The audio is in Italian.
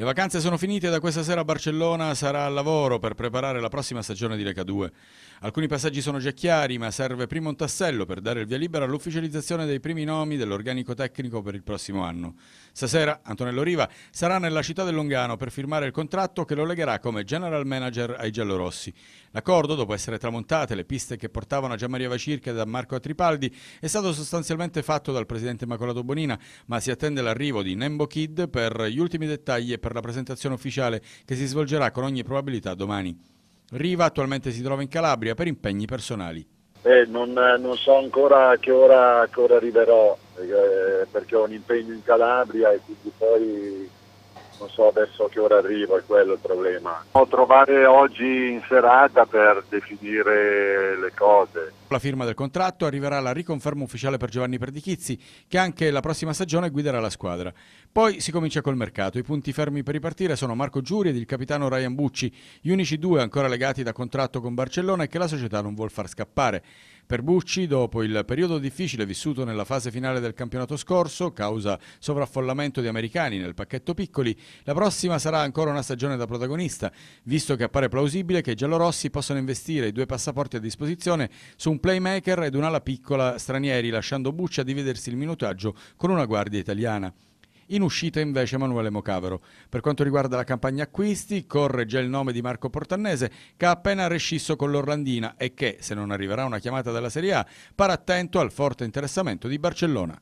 Le vacanze sono finite e da questa sera a Barcellona sarà al lavoro per preparare la prossima stagione di Lega 2. Alcuni passaggi sono già chiari, ma serve prima un tassello per dare il via libera all'ufficializzazione dei primi nomi dell'organico tecnico per il prossimo anno. Stasera Antonello Riva sarà nella città del Longano per firmare il contratto che lo legherà come general manager ai giallorossi. L'accordo, dopo essere tramontate le piste che portavano a Gianmaria Vacirca e da Marco Atripaldi, è stato sostanzialmente fatto dal presidente Macolato Bonina, ma si attende l'arrivo di Nembo Kid per gli ultimi dettagli e per per la presentazione ufficiale che si svolgerà con ogni probabilità domani. Riva attualmente si trova in Calabria per impegni personali. Eh, non, non, so ancora a che ora, a che ora arriverò eh, perché ho un impegno in Calabria e quindi poi non so adesso a che ora arrivo, è quello il problema. Ho trovare oggi in serata per definire le cose la firma del contratto arriverà la riconferma ufficiale per Giovanni Perdichizzi, che anche la prossima stagione guiderà la squadra. Poi si comincia col mercato. I punti fermi per ripartire sono Marco Giuri ed il capitano Ryan Bucci, gli unici due ancora legati da contratto con Barcellona e che la società non vuole far scappare. Per Bucci, dopo il periodo difficile vissuto nella fase finale del campionato scorso, causa sovraffollamento di americani nel pacchetto piccoli, la prossima sarà ancora una stagione da protagonista, visto che appare plausibile che i giallorossi possano investire i due passaporti a disposizione su un playmaker ed un'ala piccola stranieri, lasciando Bucci a dividersi il minutaggio con una guardia italiana. In uscita invece Emanuele Mocavero. Per quanto riguarda la campagna acquisti, corre già il nome di Marco Portannese che ha appena rescisso con l'Orlandina e che, se non arriverà una chiamata dalla Serie A, para attento al forte interessamento di Barcellona.